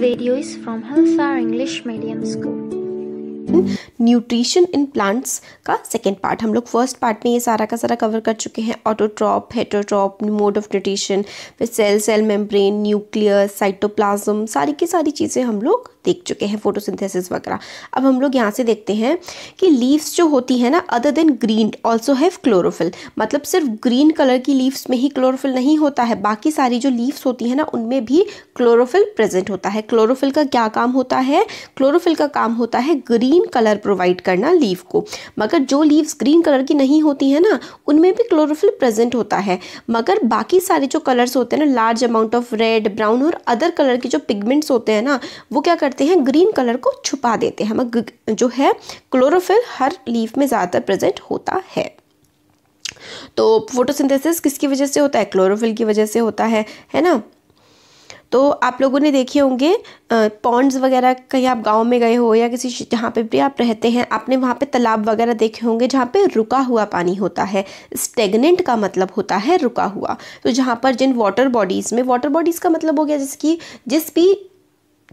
video is from Hillsar English Medium School. Nutrition in plants का second part हम लोग first part में ये सारा का सारा कवर कर चुके हैं autotroph heterotroph mode of nutrition फिर cell cell membrane nucleus cytoplasm सारी की सारी चीज़ें हम लोग देख चुके हैं फोटोसिंथेसिस वगैरह अब हम लोग यहाँ से देखते हैं कि लीव्स जो होती है ना other than green also have chlorophyll मतलब सिर्फ ग्रीन कलर की लीव्स में ही क्लोरोफिल नहीं होता है बाकी सारी जो लीव्स होती है ना उनमें भी क्लोरोफिल प्रेजेंट होता है क्लोरोफिल का क्या काम होता है क्लोरोफिल का काम होता है ग्रीन कलर प्रोवाइड करना लीव को मगर जो लीव्स ग्रीन कलर की नहीं होती है ना उनमें भी क्लोरोफिल प्रेजेंट होता है मगर बाकी सारे जो कलर्स होते हैं ना large amount of red brown और अदर कलर के जो पिगमेंट्स होते हैं ना वो क्या करते करते हैं ग्रीन कलर को छुपा देते हैं मगर जो है क्लोरोफिल हर लीफ में ज़्यादातर प्रेजेंट होता है तो फोटोसिंथेसिस किसकी वजह से होता है क्लोरोफिल की वजह से होता है है ना तो आप लोगों ने देखे होंगे पॉन्ड्स वगैरह कहीं आप गांव में गए हो या किसी जहाँ पे भी आप रहते हैं आपने वहाँ पे तालाब वगैरह देखे होंगे जहाँ पे रुका हुआ पानी होता है स्टेगनेंट का मतलब होता है रुका हुआ तो जहाँ पर जिन वाटर बॉडीज़ में वाटर बॉडीज़ का मतलब हो गया जिसकी जिस भी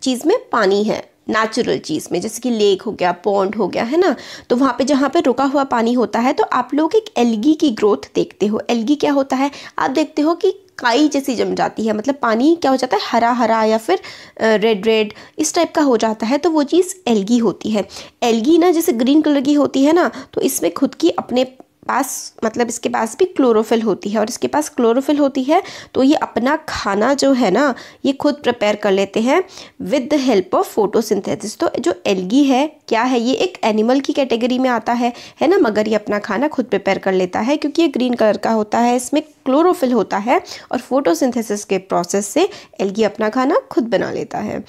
चीज़ में पानी है नेचुरल चीज़ में जैसे कि लेक हो गया पॉन्ड हो गया है ना तो वहाँ पे जहाँ पे रुका हुआ पानी होता है तो आप लोग एक एलगी की ग्रोथ देखते हो एलगी क्या होता है आप देखते हो कि काई जैसी जम जाती है मतलब पानी क्या हो जाता है हरा हरा या फिर रेड रेड इस टाइप का हो जाता है तो वो चीज़ एलगी होती है एलगी ना जैसे ग्रीन कलर की होती है ना तो इसमें खुद की अपने पास मतलब इसके पास भी क्लोरोफिल होती है और इसके पास क्लोरोफिल होती है तो ये अपना खाना जो है ना ये खुद प्रिपेयर कर लेते हैं with the help of photosynthesis तो जो एल्गी है क्या है ये एक एनिमल की कैटेगरी में आता है है ना मगर ये अपना खाना खुद प्रिपेयर कर लेता है क्योंकि ये ग्रीन कलर का होता है इसमें क्लोरोफिल होता है और फोटोसिंथेसिस के प्रोसेस से एल्गी अपना खाना खुद बना लेता है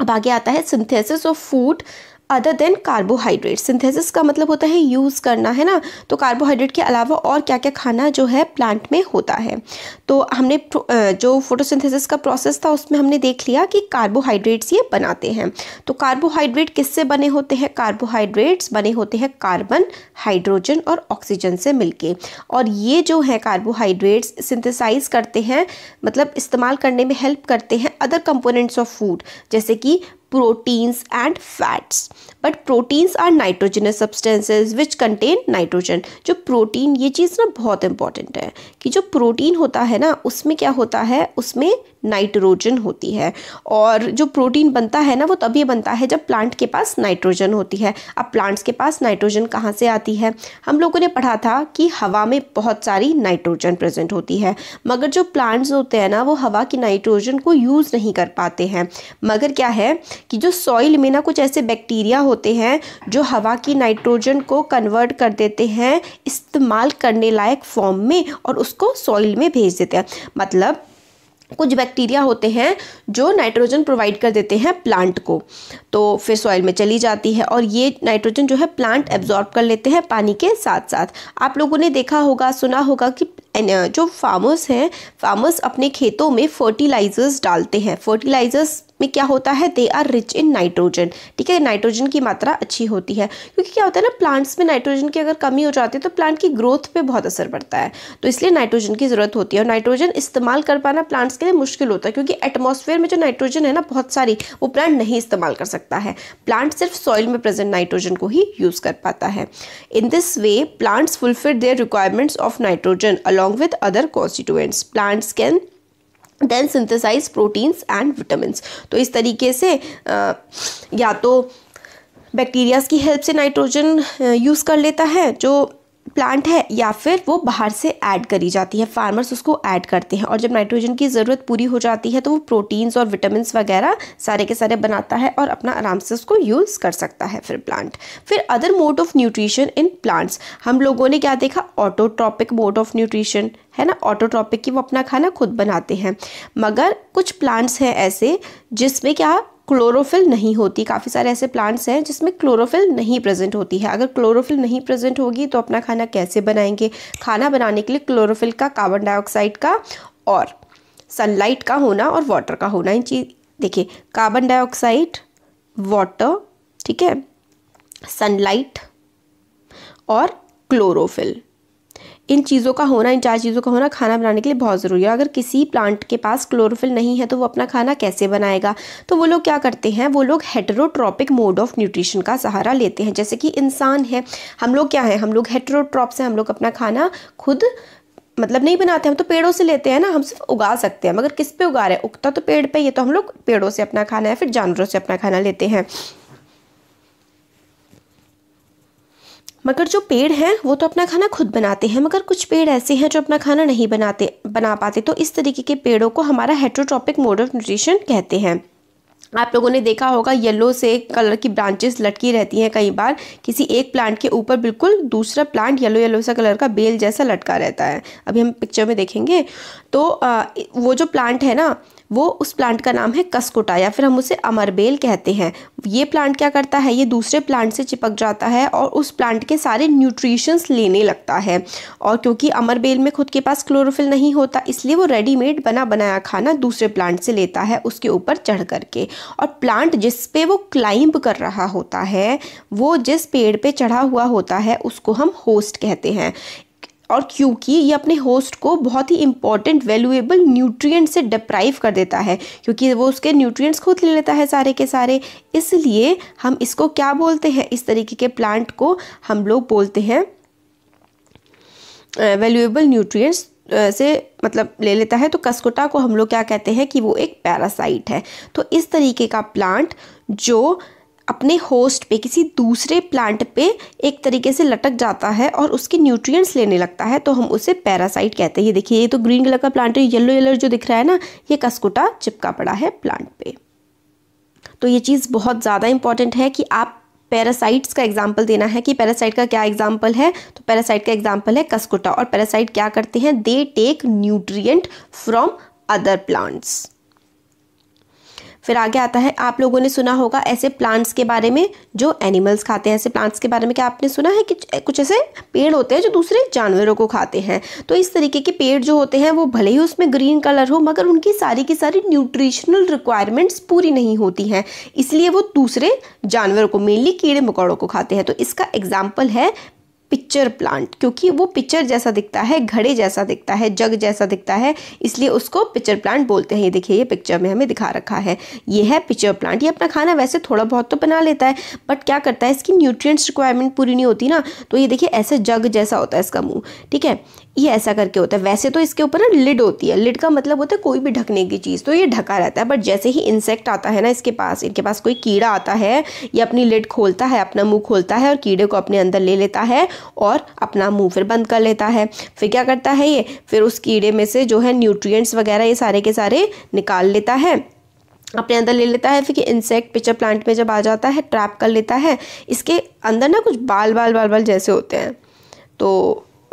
अब आगे आता है synthesis of food other than carbohydrate synthesis का मतलब होता है यूज़ करना है ना तो कार्बोहाइड्रेट के अलावा और क्या क्या खाना जो है प्लांट में होता है तो हमने जो फोटोसिंथेसिस का प्रोसेस था उसमें हमने देख लिया कि कार्बोहाइड्रेट्स ये बनाते हैं तो कार्बोहाइड्रेट किससे बने होते हैं कार्बोहाइड्रेट्स बने होते हैं कार्बन हाइड्रोजन और ऑक्सीजन से मिलके और ये जो है कार्बोहाइड्रेट्स सिंथेसाइज करते हैं मतलब इस्तेमाल करने में हेल्प करते हैं अदर कंपोनेंट्स ऑफ फूड जैसे कि proteins and fats but proteins are nitrogenous substances which contain nitrogen जो protein ये चीज़ ना बहुत important है कि जो protein होता है ना उसमें क्या होता है उसमें नाइट्रोजन होती है और जो प्रोटीन बनता है ना वो तभी बनता है जब प्लांट के पास नाइट्रोजन होती है अब प्लांट्स के पास नाइट्रोजन कहाँ से आती है हम लोगों ने पढ़ा था कि हवा में बहुत सारी नाइट्रोजन प्रेजेंट होती है मगर जो प्लांट्स होते हैं ना वो हवा की नाइट्रोजन को यूज़ नहीं कर पाते हैं मगर क्या है कि जो सॉइल में ना कुछ ऐसे बैक्टीरिया होते हैं जो हवा की नाइट्रोजन को कन्वर्ट कर देते हैं इस्तेमाल करने लायक फॉर्म में और उसको सॉइल में भेज देते हैं मतलब कुछ बैक्टीरिया होते हैं जो नाइट्रोजन प्रोवाइड कर देते हैं प्लांट को तो फिर सॉइल में चली जाती है और ये नाइट्रोजन जो है प्लांट एब्जॉर्ब कर लेते हैं पानी के साथ साथ आप लोगों ने देखा होगा सुना होगा कि जो फार्मर्स हैं फार्मर्स अपने खेतों में फर्टिलाइज़र्स डालते हैं फर्टिलाइज़र्स में क्या होता है they are rich in nitrogen ठीक है नाइट्रोजन की मात्रा अच्छी होती है क्योंकि क्या होता है ना प्लांट्स में नाइट्रोजन की अगर कमी हो जाती है तो प्लांट की ग्रोथ पर बहुत असर पड़ता है तो इसलिए नाइट्रोजन की ज़रूरत होती है और नाइट्रोजन इस्तेमाल कर पाना प्लांट्स के लिए मुश्किल होता है क्योंकि एटमोसफेयर में जो नाइट्रोजन है ना बहुत सारी वो प्लांट नहीं इस्तेमाल कर सकता है प्लांट सिर्फ सॉइल में प्रेजेंट नाइट्रोजन को ही यूज़ कर पाता है in this way plants fulfil their requirements of nitrogen along with other constituents plants can then synthesise proteins and vitamins तो इस तरीके से या तो बैक्टीरियाज की हेल्प से नाइट्रोजन यूज़ कर लेता है जो प्लांट है या फिर वो बाहर से ऐड करी जाती है फार्मर्स उसको ऐड करते हैं और जब नाइट्रोजन की ज़रूरत पूरी हो जाती है तो वो प्रोटीन्स और विटामिन वगैरह सारे के सारे बनाता है और अपना आराम से उसको यूज़ कर सकता है फिर प्लांट फिर other mode of nutrition in plants हम लोगों ने क्या देखा ऑटोट्रॉपिक मोड ऑफ न्यूट्रिशन है ना ऑटोट्रॉपिक की वो अपना खाना खुद बनाते हैं मगर कुछ प्लांट्स हैं ऐसे जिसमें क्या क्लोरोफिल नहीं होती काफ़ी सारे ऐसे प्लांट्स हैं जिसमें क्लोरोफिल नहीं प्रेजेंट होती है अगर क्लोरोफिल नहीं प्रेजेंट होगी तो अपना खाना कैसे बनाएंगे खाना बनाने के लिए क्लोरोफिल का कार्बन डाइऑक्साइड का और सनलाइट का होना और वाटर का होना इन चीज़ देखिए कार्बन डाइऑक्साइड वाटर ठीक है सनलाइट और क्लोरोफिल इन चीज़ों का होना इन चार चीज़ों का होना खाना बनाने के लिए बहुत ज़रूरी है अगर किसी प्लांट के पास क्लोरोफिल नहीं है तो वो अपना खाना कैसे बनाएगा तो वो लोग क्या करते हैं वो लोग हेटरोट्रॉपिक मोड ऑफ न्यूट्रिशन का सहारा लेते हैं जैसे कि इंसान है हम लोग क्या है हम लोग हेटरोट्रॉप से हम लोग अपना खाना खुद मतलब नहीं बनाते हम तो पेड़ों से लेते हैं ना हम सिर्फ उगा सकते हैं मगर किस पे उगा रहे हैं उगता तो पेड़ पे ये तो हम लोग पेड़ों से अपना खाना है फिर जानवरों से अपना खाना लेते हैं मगर जो पेड़ हैं वो तो अपना खाना खुद बनाते हैं मगर कुछ पेड़ ऐसे हैं जो अपना खाना नहीं बनाते बना पाते तो इस तरीके के पेड़ों को हमारा हेट्रोट्रॉपिक मोड ऑफ न्यूट्रिशन कहते हैं आप लोगों ने देखा होगा येलो से कलर की ब्रांचेस लटकी रहती हैं कई बार किसी एक प्लांट के ऊपर बिल्कुल दूसरा प्लांट येलो येलो सा कलर का बेल जैसा लटका रहता है अभी हम पिक्चर में देखेंगे तो वो जो प्लांट है ना वो उस प्लांट का नाम है कसकोटा या फिर हम उसे अमरबेल कहते हैं ये प्लांट क्या करता है ये दूसरे प्लांट से चिपक जाता है और उस प्लांट के सारे न्यूट्रिशंस लेने लगता है और क्योंकि अमरबेल में खुद के पास क्लोरोफिल नहीं होता इसलिए वो रेडीमेड बना बनाया खाना दूसरे प्लांट से लेता है उसके ऊपर चढ़ करके और प्लांट जिस पे वो क्लाइंब कर रहा होता है वो जिस पेड़ पे चढ़ा हुआ होता है उसको हम होस्ट कहते हैं और क्योंकि ये अपने होस्ट को बहुत ही इंपॉर्टेंट वैल्यूएबल न्यूट्रिएंट से डिप्राइव कर देता है क्योंकि वो उसके न्यूट्रिएंट्स खुद ले लेता है सारे के सारे इसलिए हम इसको क्या बोलते हैं इस तरीके के प्लांट को हम लोग बोलते हैं वैल्यूएबल न्यूट्रिएंट्स से मतलब ले लेता है तो कस्कोटा को हम लोग क्या कहते हैं कि वो एक पैरासाइट है तो इस तरीके का प्लांट जो अपने होस्ट पे किसी दूसरे प्लांट पे एक तरीके से लटक जाता है और उसके न्यूट्रिएंट्स लेने लगता है तो हम उसे पैरासाइट कहते हैं ये देखिए ये तो ग्रीन कलर का प्लांट है येलो येलो जो दिख रहा है ना ये कसकुटा चिपका पड़ा है प्लांट पे तो ये चीज़ बहुत ज़्यादा इंपॉर्टेंट है कि आप पैरासाइट्स का एग्जाम्पल देना है कि पैरासाइट का क्या एग्जाम्पल है तो पैरासाइट का एग्जाम्पल है कसकुटा और पैरासाइट क्या करते हैं they take nutrient from other plants फिर आगे आता है आप लोगों ने सुना होगा ऐसे प्लांट्स के बारे में जो एनिमल्स खाते हैं ऐसे प्लांट्स के बारे में क्या आपने सुना है कि कुछ ऐसे पेड़ होते हैं जो दूसरे जानवरों को खाते हैं तो इस तरीके के पेड़ जो होते हैं वो भले ही उसमें ग्रीन कलर हो मगर उनकी सारी की सारी न्यूट्रिशनल रिक्वायरमेंट्स पूरी नहीं होती हैं इसलिए वो दूसरे जानवरों को मेनली कीड़े मकौड़ों को खाते हैं तो इसका एग्जाम्पल है पिक्चर प्लांट क्योंकि वो पिक्चर जैसा दिखता है घड़े जैसा दिखता है जग जैसा दिखता है इसलिए उसको पिक्चर प्लांट बोलते हैं ये देखिए ये पिक्चर में हमें दिखा रखा है ये है पिक्चर प्लांट ये अपना खाना वैसे थोड़ा बहुत तो बना लेता है बट क्या करता है इसकी न्यूट्रिय रिक्वायरमेंट पूरी नहीं होती ना तो ये देखिए ऐसे जग जैसा होता है इसका मुँह ठीक है ये ऐसा करके होता है वैसे तो इसके ऊपर ना लिड होती है लिड का मतलब होता है कोई भी ढकने की चीज़ तो ये ढका रहता है बट जैसे ही इंसेक्ट आता है ना इसके पास इनके पास कोई कीड़ा आता है ये अपनी लिड खोलता है अपना मुंह खोलता है और कीड़े को अपने अंदर ले लेता है और अपना मुंह फिर बंद कर लेता है फिर क्या करता है ये फिर उस कीड़े में से जो है न्यूट्रियट्स वगैरह ये सारे के सारे निकाल लेता है अपने अंदर ले लेता है फिर इंसेक्ट पिक्चर प्लांट में जब आ जाता है ट्रैप कर लेता है इसके अंदर ना कुछ बाल बाल बाल बाल जैसे होते हैं तो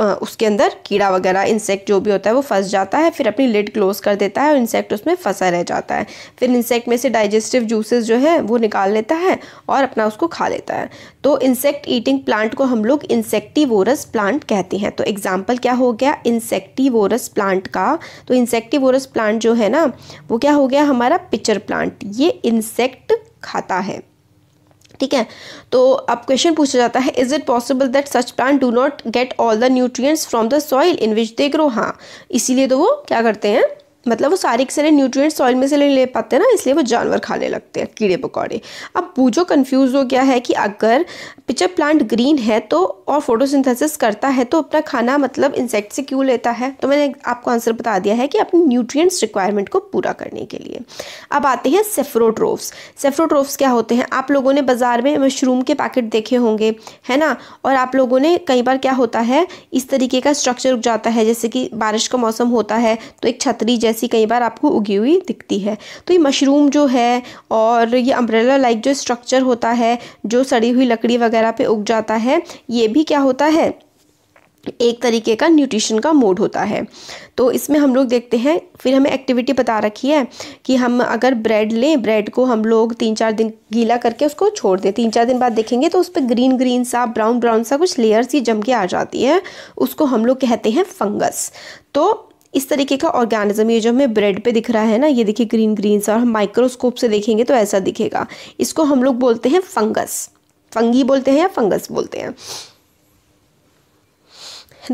उसके अंदर कीड़ा वगैरह इंसेक्ट जो भी होता है वो फंस जाता है फिर अपनी लिड क्लोज कर देता है और इंसेक्ट उसमें फंसा रह जाता है फिर इंसेक्ट में से डाइजेस्टिव जूसेस जो है वो निकाल लेता है और अपना उसको खा लेता है तो इंसेक्ट ईटिंग प्लांट को हम लोग इंसेक्टिवोरस प्लांट कहते हैं तो एग्जाम्पल क्या हो गया इंसेक्टिवोरस प्लांट का तो इंसेक्टिवोरस प्लांट जो है ना वो क्या हो गया हमारा पिचर प्लांट ये इंसेक्ट खाता है ठीक है तो अब क्वेश्चन पूछा जाता है is it possible that such plant do not get all the nutrients from the soil in which they grow हाँ इसीलिए तो वो क्या करते हैं मतलब वो सारे के सारे न्यूट्रिएंट्स सॉइल में से नहीं ले पाते ना इसलिए वो जानवर खाने लगते हैं कीड़े पकौड़े अब पूजो कंफ्यूज हो गया है कि अगर पिचर प्लांट ग्रीन है तो और फोटोसिंथेसिस करता है तो अपना खाना मतलब इंसेक्ट से क्यों लेता है तो मैंने आपको आंसर बता दिया है कि अपनी न्यूट्रियट्स रिक्वायरमेंट को पूरा करने के लिए अब आते हैं सेफ्रोट्रोफ्स सेफ्रोट्रोफ्स क्या होते हैं आप लोगों ने बाज़ार में मशरूम के पैकेट देखे होंगे है ना और आप लोगों ने कई बार क्या होता है इस तरीके का स्ट्रक्चर उग जाता है जैसे कि बारिश का मौसम होता है तो एक छतरी जैसी कई बार आपको उगी हुई दिखती है तो ये मशरूम जो है और ये अम्ब्रेला लाइक जो स्ट्रक्चर होता है जो सड़ी हुई लकड़ी वगैरह पे उग जाता है ये भी क्या होता है एक तरीके का न्यूट्रिशन का मोड होता है तो इसमें हम लोग देखते हैं फिर हमें एक्टिविटी बता रखी है कि हम अगर ब्रेड लें ब्रेड को हम लोग तीन चार दिन गीला करके उसको छोड़ दें तीन चार दिन बाद देखेंगे तो उस पर ग्रीन ग्रीन सा ब्राउन ब्राउन सा कुछ लेयर्स ही जम के आ जाती है उसको हम लोग कहते हैं फंगस तो इस तरीके का ऑर्गेनिज्म ये जो हमें ब्रेड पे दिख रहा है ना ये देखिए ग्रीन ग्रीन सा और हम माइक्रोस्कोप से देखेंगे तो ऐसा दिखेगा इसको हम लोग बोलते हैं फंगस फंगी बोलते हैं या फंगस बोलते हैं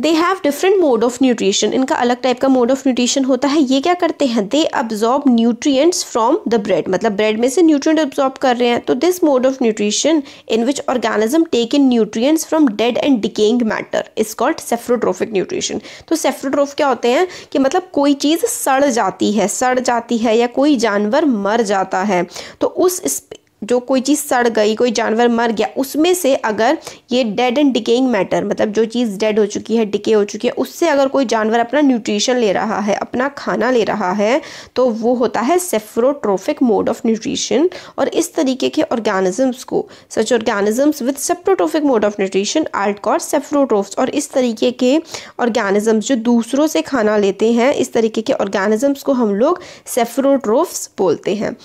they have different mode of nutrition इनका अलग टाइप का मोड ऑफ न्यूट्रिशन होता है ये क्या करते हैं they absorb nutrient from the bread मतलब ब्रेड में से न्यूट्रिय अब्जॉर्ब कर रहे हैं तो this mode of nutrition in which organism take in nutrient from dead and decaying matter is called saprotrophic nutrition तो सेफ्रोट्रोफ क्या होते हैं कि मतलब कोई चीज़ सड़ जाती है सड़ जाती है या कोई जानवर मर जाता है तो उस जो कोई चीज़ सड़ गई कोई जानवर मर गया उसमें से अगर ये डेड एंड डिकेइंग मैटर मतलब जो चीज़ डेड हो चुकी है डिके हो चुकी है उससे अगर कोई जानवर अपना न्यूट्रिशन ले रहा है अपना खाना ले रहा है तो वो होता है सेफ्रोट्रोफिक मोड ऑफ न्यूट्रिशन और इस तरीके के ऑर्गेनिजम्स को such organisms with saprotrophic mode of nutrition are called saprotrophs और इस तरीके के ऑर्गेनिजम्स जो दूसरों से खाना लेते हैं इस तरीके के ऑर्गेनिजम्स को हम लोग सेफ्रोट्रोफ्स बोलते हैं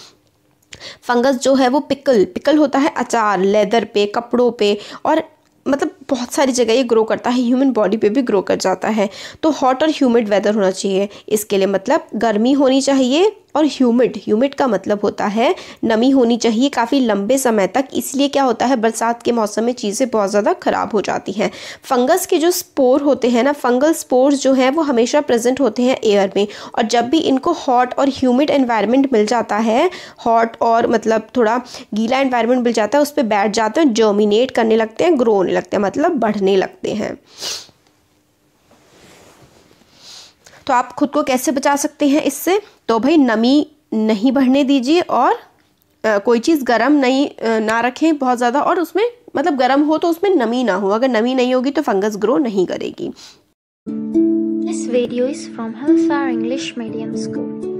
फंगस जो है वो पिकल पिकल होता है अचार लेदर पे कपड़ों पे और मतलब बहुत सारी जगह ये ग्रो करता है ह्यूमन बॉडी पे भी ग्रो कर जाता है तो हॉट और ह्यूमिड वेदर होना चाहिए इसके लिए मतलब गर्मी होनी चाहिए और ह्यूमिड ह्यूमिड का मतलब होता है नमी होनी चाहिए काफ़ी लंबे समय तक इसलिए क्या होता है बरसात के मौसम में चीज़ें बहुत ज़्यादा ख़राब हो जाती हैं फंगस के जो स्पोर होते हैं ना फंगल स्पोर्स जो हैं वो हमेशा प्रेजेंट होते हैं एयर में और जब भी इनको हॉट और ह्यूमिड एनवायरनमेंट मिल जाता है हॉट और मतलब थोड़ा गीला एनवायरनमेंट मिल जाता है उस पर बैठ जाते हैं जर्मिनेट करने लगते हैं ग्रो होने लगते हैं मतलब मतलब बढ़ने लगते हैं तो आप खुद को कैसे बचा सकते हैं इससे तो भाई नमी नहीं बढ़ने दीजिए और आ, कोई चीज़ गर्म नहीं आ, ना रखें बहुत ज़्यादा और उसमें मतलब गर्म हो तो उसमें नमी ना हो अगर नमी नहीं होगी तो फंगस ग्रो नहीं करेगी This video is from Hellfire English Medium School.